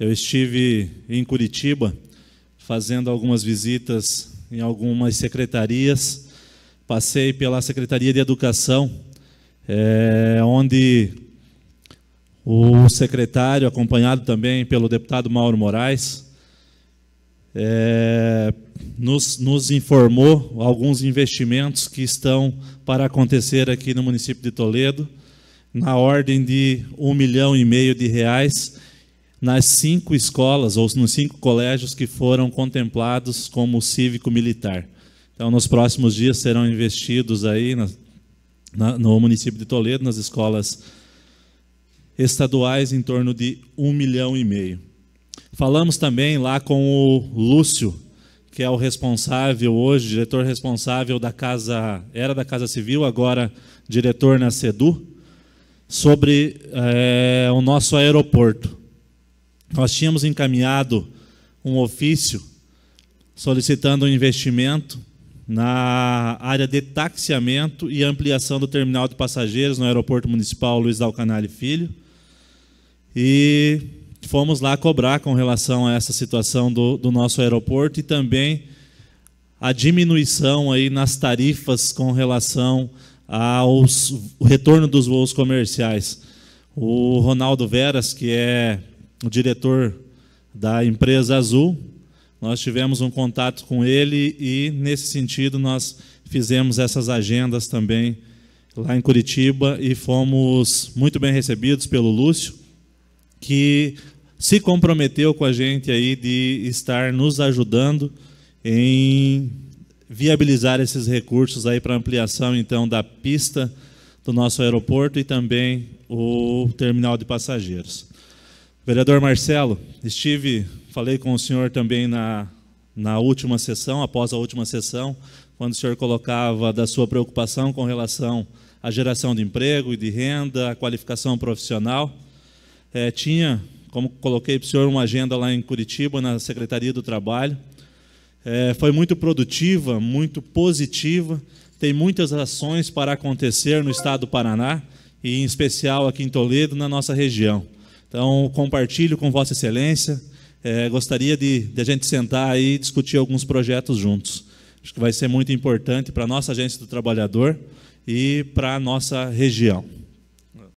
Eu estive em Curitiba fazendo algumas visitas em algumas secretarias, passei pela Secretaria de Educação, é, onde o secretário, acompanhado também pelo deputado Mauro Moraes, é, nos, nos informou alguns investimentos que estão para acontecer aqui no município de Toledo, na ordem de um milhão e meio de reais nas cinco escolas ou nos cinco colégios que foram contemplados como cívico-militar. Então, nos próximos dias serão investidos aí na, na, no município de Toledo, nas escolas estaduais, em torno de um milhão e meio. Falamos também lá com o Lúcio, que é o responsável hoje, diretor responsável da casa, era da Casa Civil, agora diretor na SEDU, sobre é, o nosso aeroporto. Nós tínhamos encaminhado um ofício solicitando um investimento na área de taxiamento e ampliação do terminal de passageiros no Aeroporto Municipal Luiz Dalcanari Filho. E fomos lá cobrar com relação a essa situação do, do nosso aeroporto e também a diminuição aí nas tarifas com relação ao retorno dos voos comerciais. O Ronaldo Veras, que é o diretor da empresa Azul. Nós tivemos um contato com ele e, nesse sentido, nós fizemos essas agendas também lá em Curitiba e fomos muito bem recebidos pelo Lúcio, que se comprometeu com a gente aí de estar nos ajudando em viabilizar esses recursos aí para ampliação então da pista do nosso aeroporto e também o terminal de passageiros. Vereador Marcelo, estive, falei com o senhor também na, na última sessão, após a última sessão, quando o senhor colocava da sua preocupação com relação à geração de emprego e de renda, à qualificação profissional. É, tinha, como coloquei para o senhor, uma agenda lá em Curitiba, na Secretaria do Trabalho. É, foi muito produtiva, muito positiva. Tem muitas ações para acontecer no estado do Paraná e, em especial, aqui em Toledo, na nossa região. Então, compartilho com Vossa Excelência. É, gostaria de, de, a gente sentar aí e discutir alguns projetos juntos. Acho que vai ser muito importante para a nossa agência do trabalhador e para a nossa região.